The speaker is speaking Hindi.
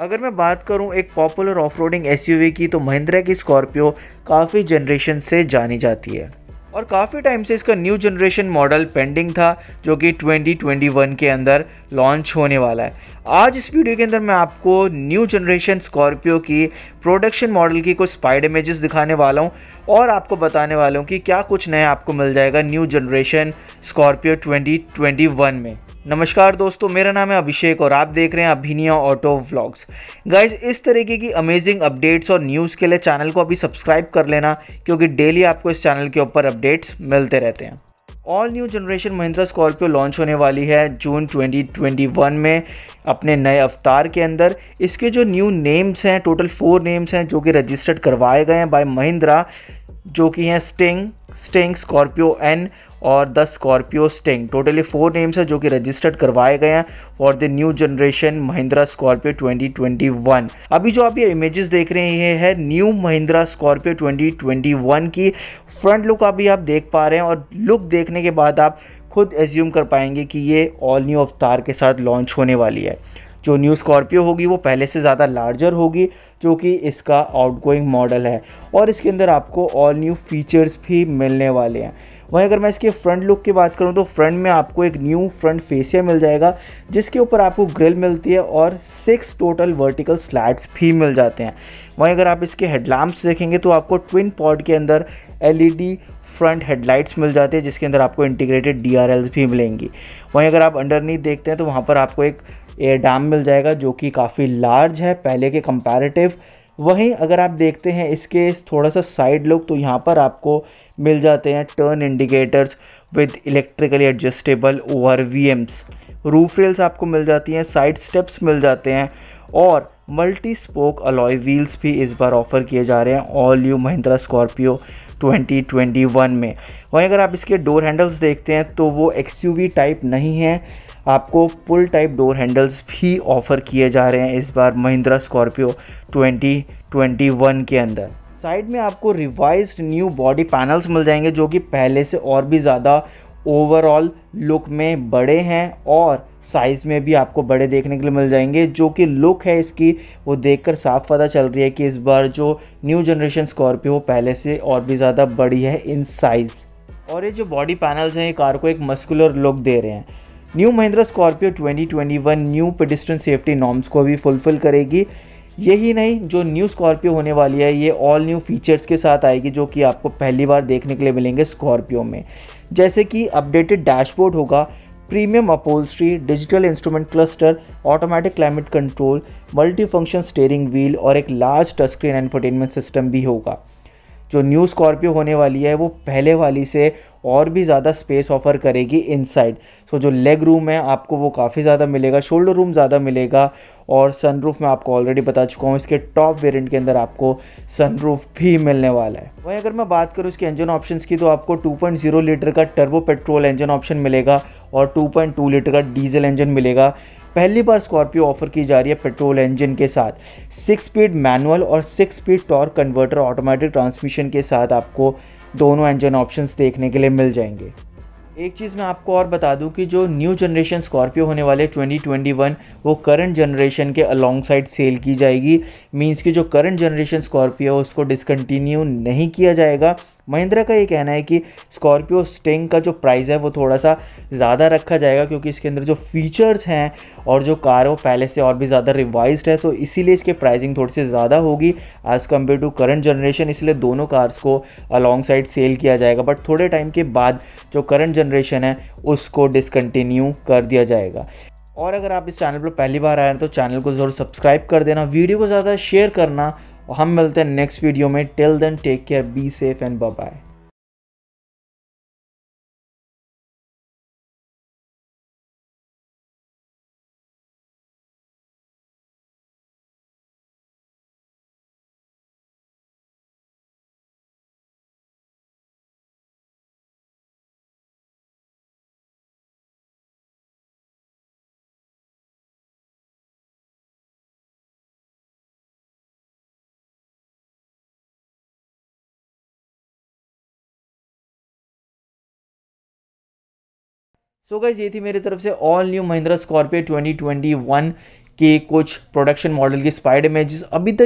अगर मैं बात करूं एक पॉपुलर ऑफ रोडिंग की तो महिंद्रा की स्कॉर्पियो काफ़ी जनरेशन से जानी जाती है और काफ़ी टाइम से इसका न्यू जनरेशन मॉडल पेंडिंग था जो कि 2021 के अंदर लॉन्च होने वाला है आज इस वीडियो के अंदर मैं आपको न्यू जनरेशन स्कॉर्पियो की प्रोडक्शन मॉडल की कुछ स्पाइड इमेजेस दिखाने वाला हूँ और आपको बताने वाला हूँ कि क्या कुछ नया आपको मिल जाएगा न्यू जनरेशन स्कॉर्पियो 2021 में नमस्कार दोस्तों मेरा नाम है अभिषेक और आप देख रहे हैं अभिनिया ऑटो व्लॉग्स गाइज इस तरीके की अमेजिंग अपडेट्स और न्यूज़ के लिए चैनल को अभी सब्सक्राइब कर लेना क्योंकि डेली आपको इस चैनल के ऊपर अपडेट्स मिलते रहते हैं all new generation Mahindra Scorpio launch होने वाली है जून 2021 में अपने नए अवतार के अंदर इसके जो न्यू नेम्स हैं टोटल फोर नेम्स हैं जो कि रजिस्टर्ड करवाए गए हैं बाय महिंद्रा जो कि हैं स्टिंग स्टिंग स्कॉर्पियो एन और the Scorpio sting totally four names हैं जो कि रजिस्टर्ड करवाए गए हैं for the new generation Mahindra Scorpio 2021 अभी जो आप ये इमेजेस देख रहे हैं है न्यू महिंद्रा स्कॉर्पियो 2021 की फ्रंट लुक अभी आप देख पा रहे हैं और लुक देखने के बाद आप खुद एज्यूम कर पाएंगे कि ये ऑल न्यू अवतार के साथ लॉन्च होने वाली है जो न्यू स्कॉर्पियो होगी वो पहले से ज़्यादा लार्जर होगी जो कि इसका आउटगोइंग मॉडल है और इसके अंदर आपको ऑल न्यू फीचर्स भी मिलने वाले हैं वहीं अगर मैं इसके फ्रंट लुक की बात करूं तो फ्रंट में आपको एक न्यू फ्रंट फेसिया मिल जाएगा जिसके ऊपर आपको ग्रिल मिलती है और सिक्स टोटल वर्टिकल स्लैट्स भी मिल जाते हैं वहीं अगर आप इसके हेडलैम्प्स देखेंगे तो आपको ट्विन पॉड के अंदर एलईडी फ्रंट हेडलाइट्स मिल जाते हैं जिसके अंदर आपको इंटीग्रेटेड डी भी मिलेंगी वहीं अगर आप अंडर देखते हैं तो वहाँ पर आपको एक एयर डैम मिल जाएगा जो कि काफ़ी लार्ज है पहले के कंपैरेटिव वहीं अगर आप देखते हैं इसके थोड़ा सा साइड लुक तो यहाँ पर आपको मिल जाते हैं turn indicators with electrically adjustable over V roof rails आपको मिल जाती हैं साइड स्टेप्स मिल जाते हैं और मल्टी स्पोक अलॉय व्हील्स भी इस बार ऑफ़र किए जा रहे हैं ऑल यू महिंद्रा स्कॉर्पियो 2021 में वहीं अगर आप इसके डोर हैंडल्स देखते हैं तो वो एक्स टाइप नहीं है आपको पुल टाइप डोर हैंडल्स भी ऑफ़र किए जा रहे हैं इस बार महिंद्रा स्कॉर्पियो 2021 के अंदर साइड में आपको रिवाइज न्यू बॉडी पैनल्स मिल जाएंगे जो कि पहले से और भी ज़्यादा ओवरऑल लुक में बड़े हैं और साइज़ में भी आपको बड़े देखने के लिए मिल जाएंगे जो कि लुक है इसकी वो देखकर साफ पता चल रही है कि इस बार जो न्यू जनरेशन स्कॉर्पियो पहले से और भी ज़्यादा बड़ी है इन साइज़ और ये जो बॉडी पैनल्स हैं ये कार को एक मस्कुलर लुक दे रहे हैं new Mahindra Scorpio 2021 new pedestrian safety norms को भी फुलफिल करेगी यही नहीं जो न्यू स्कॉर्पियो होने वाली है ये ऑल न्यू फीचर्स के साथ आएगी जो कि आपको पहली बार देखने के लिए मिलेंगे स्कॉर्पियो में जैसे कि अपडेटेड डैशबोर्ड होगा premium upholstery digital instrument cluster automatic climate control multi function steering wheel और एक large touch screen entertainment system भी होगा जो न्यू स्कॉर्पियो होने वाली है वो पहले वाली से और भी ज़्यादा स्पेस ऑफर करेगी इनसाइड सो जो लेग रूम है आपको वो काफ़ी ज़्यादा मिलेगा शोल्डर रूम ज़्यादा मिलेगा और सनरूफ मैं आपको ऑलरेडी बता चुका हूँ इसके टॉप वेरिएंट के अंदर आपको सनरूफ भी मिलने वाला है वहीं अगर मैं बात करूँ इसके इंजन ऑप्शंस की तो आपको 2.0 लीटर का टर्बो पेट्रोल इंजन ऑप्शन मिलेगा और 2.2 लीटर का डीजल इंजन मिलेगा पहली बार स्कॉर्पियो ऑफर की जा रही है पेट्रोल इंजन के साथ सिक्स स्पीड मैनुअल और six speed torque converter automatic transmission के साथ आपको दोनों इंजन ऑप्शंस देखने के लिए मिल जाएंगे एक चीज़ मैं आपको और बता दूं कि जो न्यू जनरेशन स्कॉर्पियो होने वाले 2021 वो करंट जनरेशन के अलॉन्ग साइड सेल की जाएगी मींस कि जो करंट जनरेशन स्कॉर्पियो उसको डिसकंटिन्यू नहीं किया जाएगा महिंद्रा का ये कहना है कि स्कॉर्पियो स्टिंग का जो प्राइस है वो थोड़ा सा ज़्यादा रखा जाएगा क्योंकि इसके अंदर जो फीचर्स हैं और जो कार है वो पहले से और भी ज़्यादा रिवाइज है तो इसीलिए इसके प्राइसिंग थोड़ी सी ज़्यादा होगी as compared to current generation इसलिए दोनों कार्स को अलॉन्ग साइड सेल किया जाएगा बट थोड़े टाइम के बाद जो करंट जनरेशन है उसको डिसकन्टिन्यू कर दिया जाएगा और अगर आप इस चैनल पर पहली बार आए हैं तो चैनल को ज़रूर सब्सक्राइब कर देना वीडियो को ज़्यादा शेयर करना और हम मिलते हैं नेक्स्ट वीडियो में till then take care be safe and bye so so guys ये थी मेरी तरफ से ऑल न्यू महिंद्रा स्कॉर्पियो 2021 के कुछ प्रोडक्शन मॉडल की स्पाइड इमेजेस अभी तक